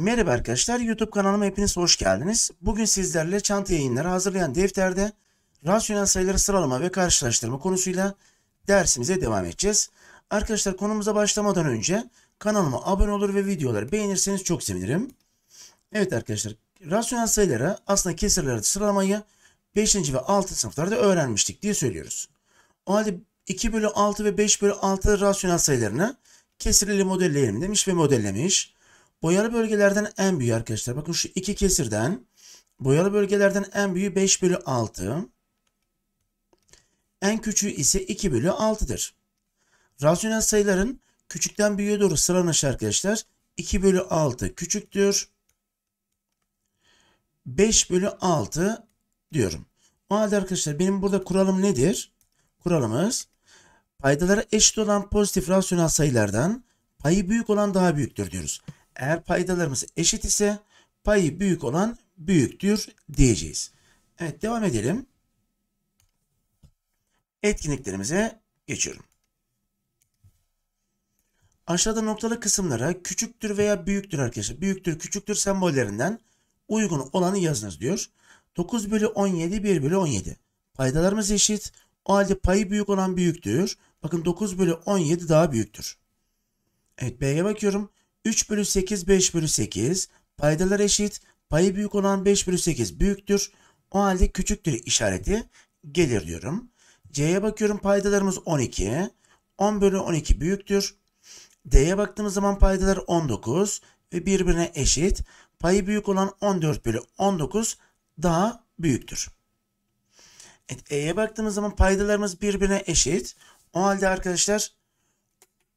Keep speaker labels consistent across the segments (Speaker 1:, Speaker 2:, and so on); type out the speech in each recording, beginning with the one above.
Speaker 1: Merhaba arkadaşlar, YouTube kanalıma hepiniz hoş geldiniz. Bugün sizlerle çanta yayınları hazırlayan defterde rasyonel sayıları sıralama ve karşılaştırma konusuyla dersimize devam edeceğiz. Arkadaşlar konumuza başlamadan önce kanalıma abone olur ve videoları beğenirseniz çok sevinirim. Evet arkadaşlar, rasyonel sayıları aslında kesirleri sıralamayı 5. ve 6. sınıflarda öğrenmiştik diye söylüyoruz. O halde 2 bölü 6 ve 5 bölü 6 rasyonel sayılarını kesirli modelleyelim demiş ve modellemiş. Boyalı bölgelerden en büyüğü arkadaşlar. Bakın şu iki kesirden boyalı bölgelerden en büyüğü 5 bölü 6. En küçüğü ise 2 bölü 6'dır. Rasyonel sayıların küçükten büyüğe doğru sıralanışı arkadaşlar 2 bölü 6 küçüktür. 5 bölü 6 diyorum. O halde arkadaşlar benim burada kuralım nedir? Kuralımız paydalara eşit olan pozitif rasyonel sayılardan payı büyük olan daha büyüktür diyoruz. Eğer paydalarımız eşit ise payı büyük olan büyüktür diyeceğiz. Evet devam edelim. Etkinliklerimize geçiyorum. Aşağıda noktalı kısımlara küçüktür veya büyüktür arkadaşlar. Büyüktür, küçüktür sembollerinden uygun olanı yazınız diyor. 9 bölü 17, 1 bölü 17. Paydalarımız eşit. O halde payı büyük olan büyüktür. Bakın 9 bölü 17 daha büyüktür. Evet B'ye bakıyorum. 3 bölü 8 5 bölü 8 paydalar eşit payı büyük olan 5 bölü 8 büyüktür o halde küçüktür işareti gelir diyorum. C'ye bakıyorum paydalarımız 12 10 bölü 12 büyüktür. D'ye baktığımız zaman paydalar 19 ve birbirine eşit. Payı büyük olan 14 bölü 19 daha büyüktür. Evet, E'ye baktığımız zaman paydalarımız birbirine eşit. O halde arkadaşlar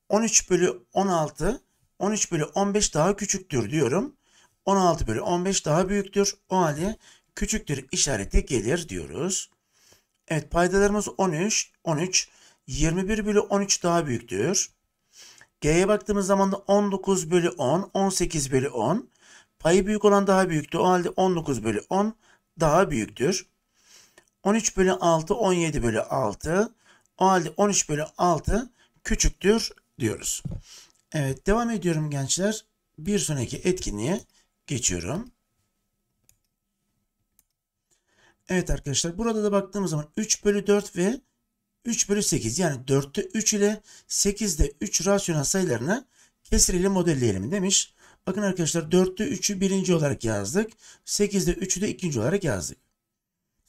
Speaker 1: 13 bölü 16 13 bölü 15 daha küçüktür diyorum. 16 bölü 15 daha büyüktür. O halde küçüktür işareti gelir diyoruz. Evet paydalarımız 13, 13, 21 bölü 13 daha büyüktür. G'ye baktığımız zaman da 19 bölü 10, 18 bölü 10. Payı büyük olan daha büyüktü. O halde 19 bölü 10 daha büyüktür. 13 bölü 6, 17 bölü 6. O halde 13 bölü 6 küçüktür diyoruz. Evet devam ediyorum gençler. Bir sonraki etkinliğe geçiyorum. Evet arkadaşlar burada da baktığımız zaman 3 bölü 4 ve 3 bölü 8 yani 4'te 3 ile 8'de 3 rasyonel sayılarını kesir ile modelleyelim demiş. Bakın arkadaşlar 4'te 3'ü birinci olarak yazdık. 8'de 3'ü de ikinci olarak yazdık.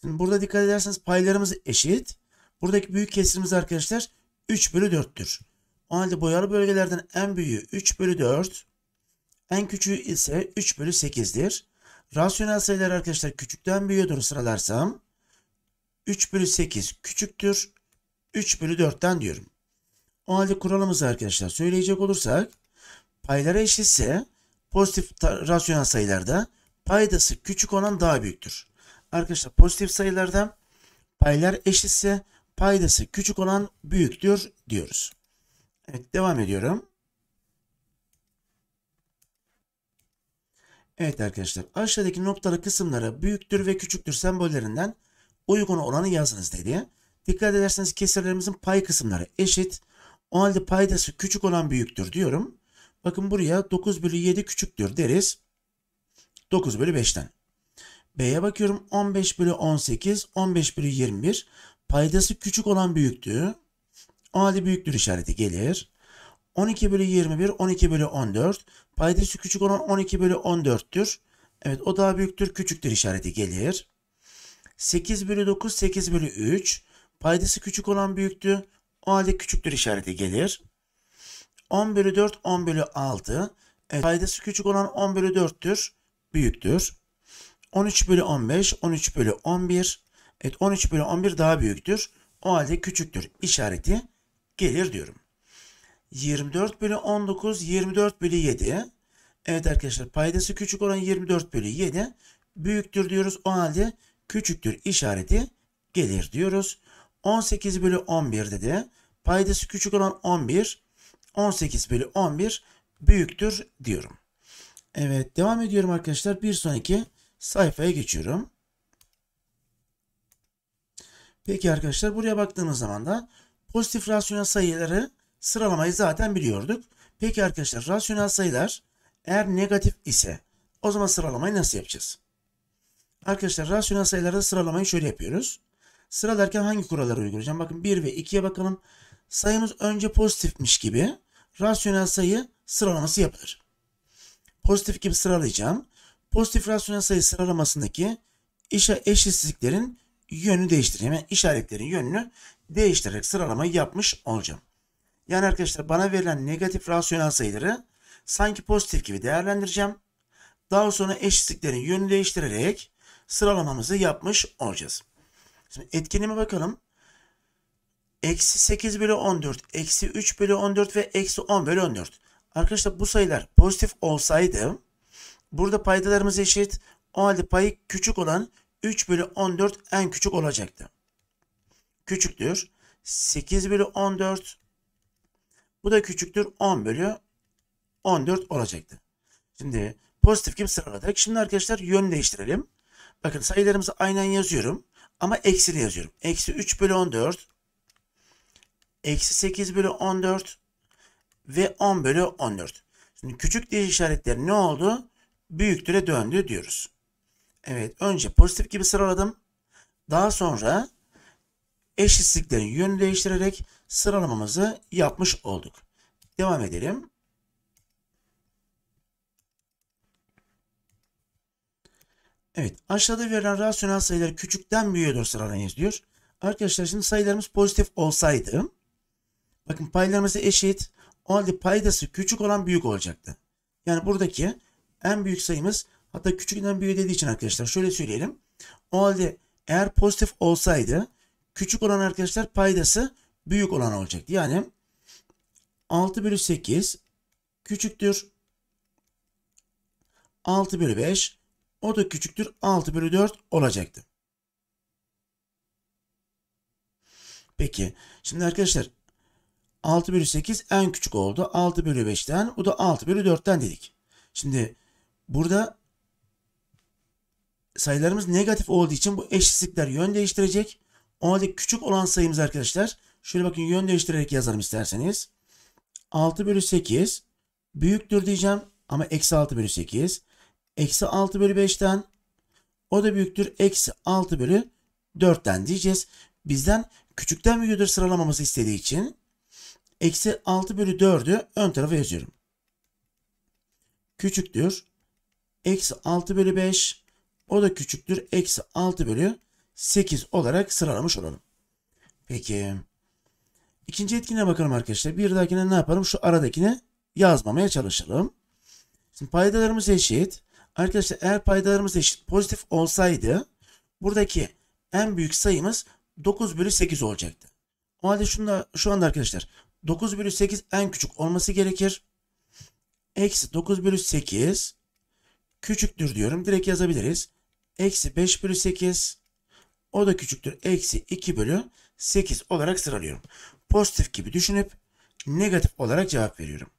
Speaker 1: Şimdi burada dikkat ederseniz paylarımız eşit. Buradaki büyük kesirimiz arkadaşlar 3 bölü 4'tür. O halde boyalı bölgelerden en büyüğü 3 bölü 4, en küçüğü ise 3 bölü 8'dir. Rasyonel sayılar arkadaşlar küçükten büyüğe sıralarsam 3 bölü 8 küçüktür. 3 bölü 4'ten diyorum. O halde kuralımızı arkadaşlar söyleyecek olursak paylara eşitse pozitif rasyonel sayılarda paydası küçük olan daha büyüktür. Arkadaşlar pozitif sayılarda paylar eşitse paydası küçük olan büyüktür diyoruz. Evet devam ediyorum. Evet arkadaşlar aşağıdaki noktalı kısımlara büyüktür ve küçüktür sembollerinden uygun olanı yazınız dedi. Dikkat ederseniz kesirlerimizin pay kısımları eşit. O halde paydası küçük olan büyüktür diyorum. Bakın buraya 9 bölü 7 küçüktür deriz. 9 bölü 5'ten. B'ye bakıyorum 15 bölü 18, 15 bölü 21. Paydası küçük olan büyüktü. Adi büyüktür işareti gelir. 12 bölü 21, 12 bölü 14. Paydası küçük olan 12 bölü 14'tür. Evet o daha büyüktür, küçüktür işareti gelir. 8 bölü 9, 8 bölü 3. Paydası küçük olan büyüktü. O halde küçüktür işareti gelir. 10 bölü 4, 10 bölü 6. Evet, paydası küçük olan 10 bölü 4'tür. Büyüktür. 13 bölü 15, 13 bölü 11. Evet 13 bölü 11 daha büyüktür. O halde küçüktür işareti gelir diyorum. 24 bölü 19 24 bölü 7. Evet arkadaşlar paydası küçük olan 24 bölü 7 büyüktür diyoruz. O halde küçüktür işareti gelir diyoruz. 18 bölü 11 dedi. Paydası küçük olan 11. 18 bölü 11 büyüktür diyorum. Evet devam ediyorum arkadaşlar. Bir sonraki sayfaya geçiyorum. Peki arkadaşlar buraya baktığımız zaman da Pozitif rasyonel sayıları sıralamayı zaten biliyorduk. Peki arkadaşlar rasyonel sayılar eğer negatif ise o zaman sıralamayı nasıl yapacağız? Arkadaşlar rasyonel sayılarda sıralamayı şöyle yapıyoruz. Sıralarken hangi kuralları uygulayacağım? Bakın 1 ve 2'ye bakalım. Sayımız önce pozitifmiş gibi rasyonel sayı sıralaması yapılır. Pozitif gibi sıralayacağım. Pozitif rasyonel sayı sıralamasındaki eşitsizliklerin yönü değiştireyim. Yani işaretlerin yönünü değiştirerek sıralamayı yapmış olacağım. Yani arkadaşlar bana verilen negatif rasyonel sayıları sanki pozitif gibi değerlendireceğim. Daha sonra eşitliklerin yönünü değiştirerek sıralamamızı yapmış olacağız. Şimdi etkinliğime bakalım. Eksi 8 bölü 14, eksi 3 bölü 14 ve eksi 10 bölü 14. Arkadaşlar bu sayılar pozitif olsaydı burada paydalarımız eşit. O halde payı küçük olan 3 bölü 14 en küçük olacaktı küçüktür. 8 bölü 14 bu da küçüktür 10 bölü 14 olacaktı. Şimdi pozitif kim sıraladık? Şimdi arkadaşlar yön değiştirelim. Bakın sayılarımızı aynen yazıyorum. Ama eksili yazıyorum. Eksi 3 bölü 14. Eksi 8 bölü 14. Ve 10 bölü 14. Şimdi küçük diye işaretler ne oldu? Büyüktüre döndü diyoruz. Evet önce pozitif gibi sıraladım. Daha sonra eşitsizliklerin yönünü değiştirerek sıralamamızı yapmış olduk. Devam edelim. Evet aşağıda verilen rasyonel sayılar küçükten büyüğe doğru sıralayınız diyor. Arkadaşlar şimdi sayılarımız pozitif olsaydı bakın paylarımız eşit o halde paydası küçük olan büyük olacaktı. Yani buradaki en büyük sayımız hatta küçükten büyüğe dediği için arkadaşlar şöyle söyleyelim. O halde eğer pozitif olsaydı küçük olan arkadaşlar paydası büyük olan olacak. Yani 6 bölü 8 küçüktür 6 bölü 5 o da küçüktür 6 bölü 4 olacaktı. Peki şimdi arkadaşlar 6 bölü 8 en küçük oldu. 6 bölü 5'ten o da 6 bölü 4'ten dedik. Şimdi burada sayılarımız negatif olduğu için bu eşitlikler yön değiştirecek. O küçük olan sayımız arkadaşlar. Şöyle bakın yön değiştirerek yazarım isterseniz. 6 bölü 8 büyüktür diyeceğim ama eksi 6 bölü 8. Eksi 6 bölü 5'ten o da büyüktür. Eksi 6 bölü 4'ten diyeceğiz. Bizden küçükten büyüğüdür sıralamaması istediği için eksi 6 bölü 4'ü ön tarafa yazıyorum. Küçüktür. Eksi 6 bölü 5 o da küçüktür. Eksi 6 bölü 8 olarak sıralamış olalım. Peki. İkinci etkine bakalım arkadaşlar. Bir dahakine ne yaparım? Şu aradakine yazmamaya çalışalım. Şimdi paydalarımız eşit. Arkadaşlar eğer paydalarımız eşit pozitif olsaydı buradaki en büyük sayımız 9 bölü 8 olacaktı. O halde şunda, şu anda arkadaşlar 9 bölü 8 en küçük olması gerekir. Eksi 9 bölü 8 küçüktür diyorum. Direkt yazabiliriz. Eksi 5 bölü 8 o da küçüktür. Eksi 2 bölü 8 olarak sıralıyorum. Pozitif gibi düşünüp negatif olarak cevap veriyorum.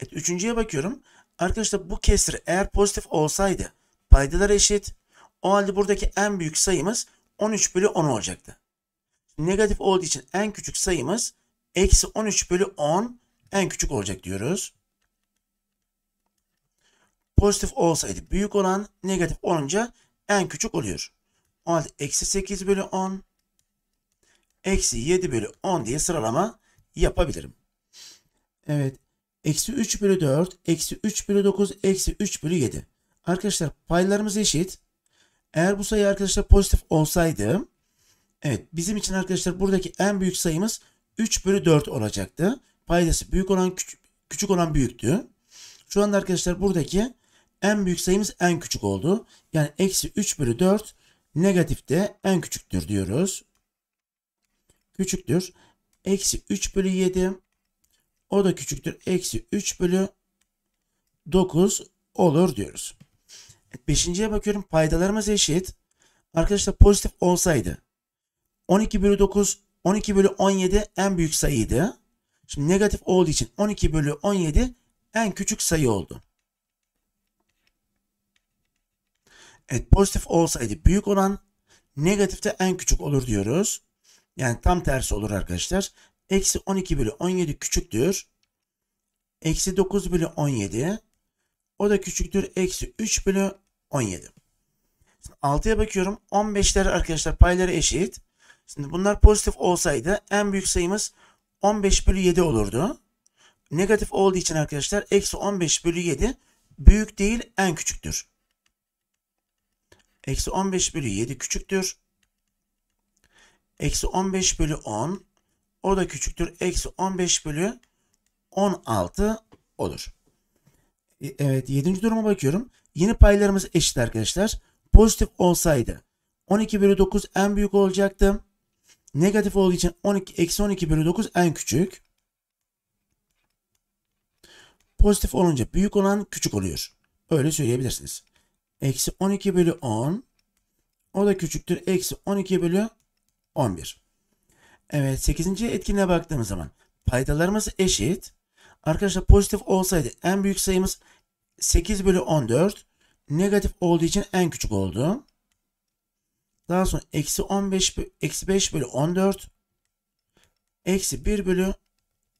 Speaker 1: Evet, üçüncüye bakıyorum. Arkadaşlar bu kesir eğer pozitif olsaydı paydalar eşit. O halde buradaki en büyük sayımız 13 bölü 10 olacaktı. Negatif olduğu için en küçük sayımız eksi 13 bölü 10 en küçük olacak diyoruz. Pozitif olsaydı büyük olan negatif olunca en küçük oluyor. O halde eksi 8 bölü 10 eksi 7 bölü 10 diye sıralama yapabilirim. Evet. Eksi 3 bölü 4, eksi 3 bölü 9, eksi 3 bölü 7. Arkadaşlar paylarımız eşit. Eğer bu sayı arkadaşlar pozitif olsaydı evet bizim için arkadaşlar buradaki en büyük sayımız 3 bölü 4 olacaktı. Paydası büyük olan küçük, küçük olan büyüktü. Şu anda arkadaşlar buradaki en büyük sayımız en küçük oldu. Yani eksi 3 bölü 4 Negatif de en küçüktür diyoruz. Küçüktür. Eksi 3 bölü 7. O da küçüktür. Eksi 3 bölü 9 olur diyoruz. Beşinciye bakıyorum. Paydalarımız eşit. Arkadaşlar pozitif olsaydı 12 bölü 9, 12 bölü 17 en büyük sayıydı. Şimdi negatif olduğu için 12 bölü 17 en küçük sayı oldu. Evet pozitif olsaydı büyük olan negatifte en küçük olur diyoruz. Yani tam tersi olur arkadaşlar. Eksi 12 bölü 17 küçüktür. Eksi 9 bölü 17. O da küçüktür. Eksi 3 bölü 17. Şimdi 6'ya bakıyorum. 15'ler arkadaşlar payları eşit. Şimdi bunlar pozitif olsaydı en büyük sayımız 15 bölü 7 olurdu. Negatif olduğu için arkadaşlar eksi 15 bölü 7 büyük değil en küçüktür. Eksi 15 bölü 7 küçüktür. Eksi 15 bölü 10 o da küçüktür. Eksi 15 bölü 16 olur. E, evet 7. duruma bakıyorum. Yeni paylarımız eşit arkadaşlar. Pozitif olsaydı 12 bölü 9 en büyük olacaktı. Negatif olduğu için 12, eksi 12 bölü 9 en küçük. Pozitif olunca büyük olan küçük oluyor. Öyle söyleyebilirsiniz. Eksi 12 bölü 10. O da küçüktür. Eksi 12 bölü 11. Evet 8. etkinliğe baktığımız zaman paydalarımız eşit. Arkadaşlar pozitif olsaydı en büyük sayımız 8 bölü 14. Negatif olduğu için en küçük oldu. Daha sonra eksi 15 eksi 5 bölü 14 eksi 1 bölü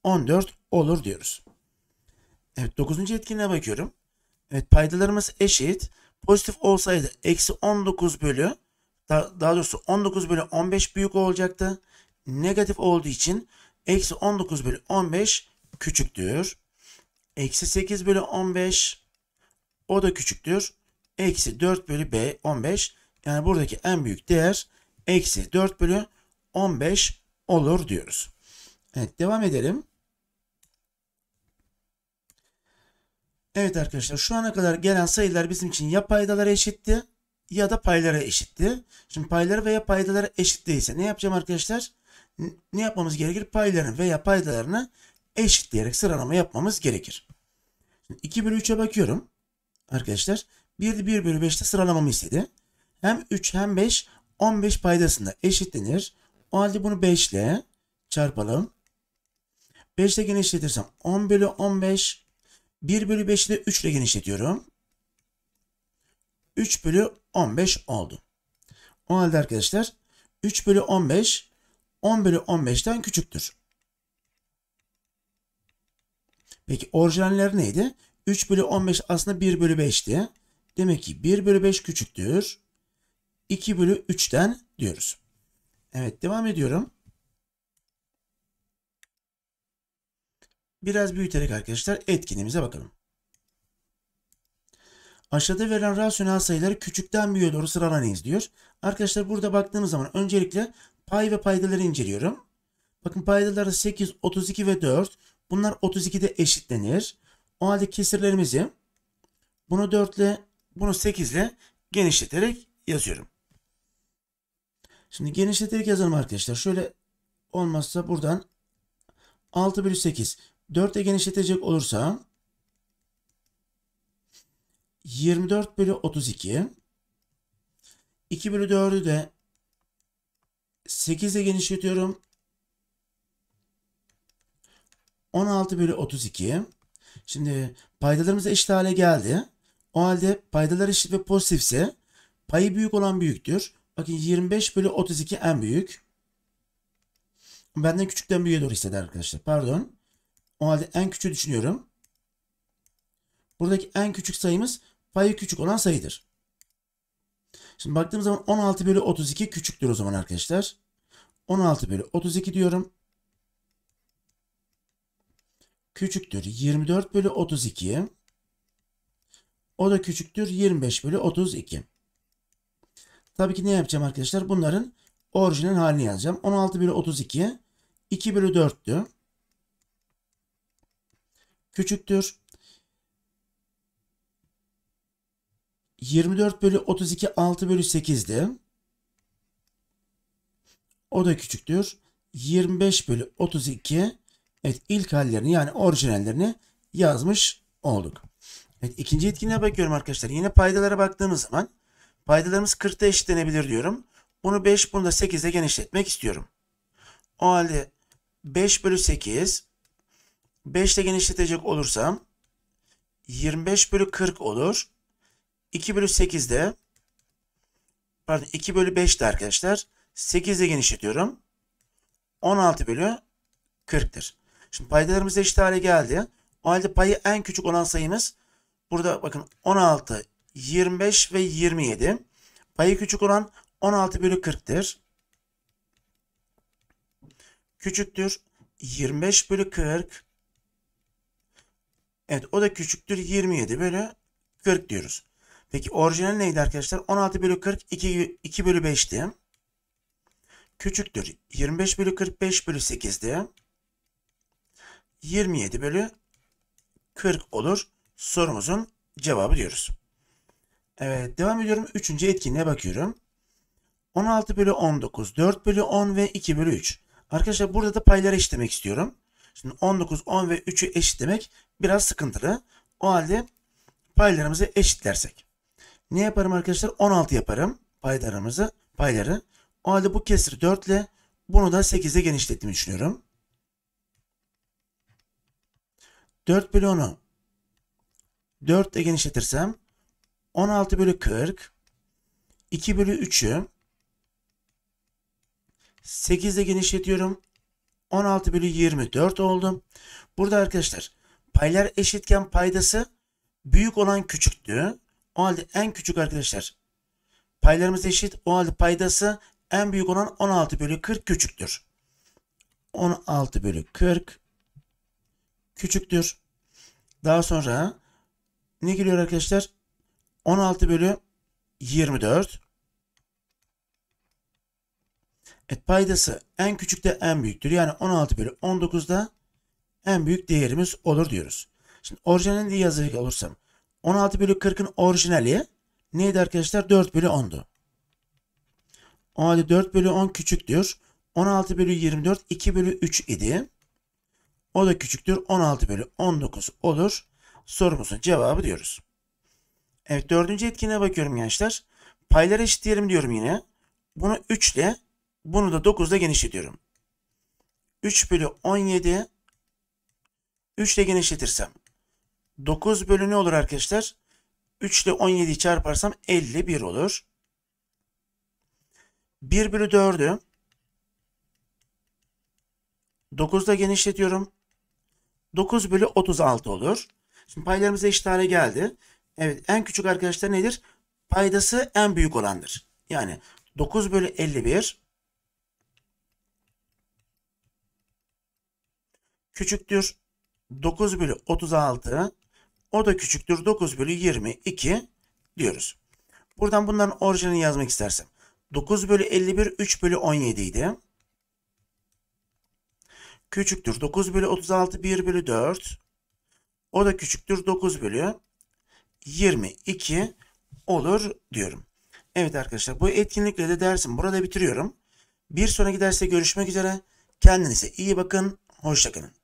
Speaker 1: 14 olur diyoruz. Evet 9. etkinliğe bakıyorum. Evet paydalarımız eşit pozitif olsaydı eksi 19 bölü daha, daha doğrusu 19 bölü 15 büyük olacaktı. Negatif olduğu için eksi 19 bölü 15 küçüktür. Eksi 8 bölü 15 o da küçüktür. Eksi 4 bölü B 15 yani buradaki en büyük değer eksi 4 bölü 15 olur diyoruz. Evet devam edelim. Evet arkadaşlar şu ana kadar gelen sayılar bizim için ya paydalara eşitti ya da paylara eşitti. Şimdi payları veya paydalara eşit değilse ne yapacağım arkadaşlar? Ne yapmamız gerekir? Payların veya paydalarını eşitleyerek sıralama yapmamız gerekir. Şimdi 2 bölü 3'e bakıyorum. Arkadaşlar 1, 1 bölü 5'te sıralamamı istedi. Hem 3 hem 5 15 paydasında eşitlenir. O halde bunu 5 ile çarpalım. 5 ile genişletirsem 10 bölü 15 1 bölü 5'i de 3 ile genişletiyorum. 3 bölü 15 oldu. O halde arkadaşlar 3 bölü 15 10 bölü 15'ten küçüktür. Peki orijinaller neydi? 3 bölü 15 aslında 1 bölü 5'ti. Demek ki 1 bölü 5 küçüktür. 2 bölü 3'ten diyoruz. Evet devam ediyorum. Biraz büyüterek arkadaşlar etkinimize bakalım. Aşağıda verilen rasyonel sayıları küçükten büyüğe doğru sıralanayız diyor. Arkadaşlar burada baktığımız zaman öncelikle pay ve paydaları inceliyorum. Bakın paydaları 8, 32 ve 4. Bunlar 32'de eşitlenir. O halde kesirlerimizi bunu 4 ile bunu 8 ile genişleterek yazıyorum. Şimdi genişleterek yazalım arkadaşlar. Şöyle olmazsa buradan 6 bölü 8. 4'e genişletecek olursam 24 bölü 32 2 bölü 4'ü de 8 ile genişletiyorum. 16 bölü 32. Şimdi paydalarımız eşit hale geldi. O halde paydalar eşit ve pozitifse payı büyük olan büyüktür. Bakın 25 bölü 32 en büyük. Benden küçükten büyüğe doğru hisseder arkadaşlar. Pardon. O halde en küçüğü düşünüyorum. Buradaki en küçük sayımız payı küçük olan sayıdır. Şimdi baktığımız zaman 16 bölü 32 küçüktür o zaman arkadaşlar. 16 bölü 32 diyorum. Küçüktür 24 bölü 32. O da küçüktür 25 bölü 32. Tabii ki ne yapacağım arkadaşlar? Bunların orijinal halini yazacağım. 16 bölü 32 2 bölü 4'tü küçüktür. 24 bölü 32 6 bölü 8'di. O da küçüktür. 25 bölü 32 evet ilk hallerini yani orijinallerini yazmış olduk. Evet ikinci etkinliğe bakıyorum arkadaşlar. Yine paydalara baktığımız zaman paydalarımız 40'ta eşitlenebilir diyorum. Bunu 5 bunu da 8 ile genişletmek istiyorum. O halde 5 bölü 8 5 ile genişletecek olursam 25 bölü 40 olur. 2 bölü 8 de pardon 2 bölü 5 de arkadaşlar 8 ile genişletiyorum. 16 bölü 40'tır. Şimdi paydalarımız eşit hale geldi. O halde payı en küçük olan sayımız burada bakın 16, 25 ve 27. Payı küçük olan 16 bölü 40'tır. Küçüktür. 25 bölü 40 Evet o da küçüktür 27 bölü 40 diyoruz. Peki orijinal neydi arkadaşlar? 16 bölü 40 2, 2 bölü 5'ti. Küçüktür 25 bölü 45 bölü 8'di. 27 bölü 40 olur. Sorumuzun cevabı diyoruz. Evet devam ediyorum. Üçüncü etkinliğe bakıyorum. 16 bölü 19, 4 bölü 10 ve 2 bölü 3. Arkadaşlar burada da payları işlemek istiyorum. Şimdi 19, 10 ve 3'ü eşit demek biraz sıkıntılı. O halde paylarımızı eşitlersek. Ne yaparım arkadaşlar? 16 yaparım paylarımızı, payları. O halde bu kesir 4 ile bunu da 8'e genişlettiğimi düşünüyorum. 4 bölü 10'u 4 ile genişletirsem 16 bölü 40 2 bölü 3'ü 8 ile genişletiyorum. 16 bölü 24 oldu. Burada arkadaşlar paylar eşitken paydası büyük olan küçüktü. O halde en küçük arkadaşlar paylarımız eşit. O halde paydası en büyük olan 16 bölü 40 küçüktür. 16 bölü 40 küçüktür. Daha sonra ne geliyor arkadaşlar? 16 bölü 24. Evet, paydası en küçük de en büyüktür. Yani 16 bölü 19'da en büyük değerimiz olur diyoruz. Şimdi orijinalini yazacak olursam 16 bölü 40'ın orijinali neydi arkadaşlar? 4 bölü 10'du. O halde 4 bölü 10 küçüktür. 16 bölü 24 2 bölü 3 idi. O da küçüktür. 16 bölü 19 olur. Sorumuzun cevabı diyoruz. Evet dördüncü etkine bakıyorum gençler. Paylar eşit diyelim diyorum yine. Bunu 3 ile bunu da 9 ile genişletiyorum. 3 bölü 17 3 ile genişletirsem 9 bölü ne olur arkadaşlar? 3 ile 17'yi çarparsam 51 olur. 1 bölü 4'ü 9 ile genişletiyorum. 9 bölü 36 olur. Şimdi paylarımız eşit hale geldi. Evet en küçük arkadaşlar nedir? Paydası en büyük olandır. Yani 9 bölü 51 küçüktür 9 bölü 36 o da küçüktür 9 bölü 22 diyoruz. Buradan bunların orijinalini yazmak istersem 9 bölü 51 3 bölü 17 idi. Küçüktür 9 bölü 36 1 bölü 4 o da küçüktür 9 bölü 22 olur diyorum. Evet arkadaşlar bu etkinlikle de dersim burada bitiriyorum. Bir sonraki derste görüşmek üzere. Kendinize iyi bakın. Hoşçakalın.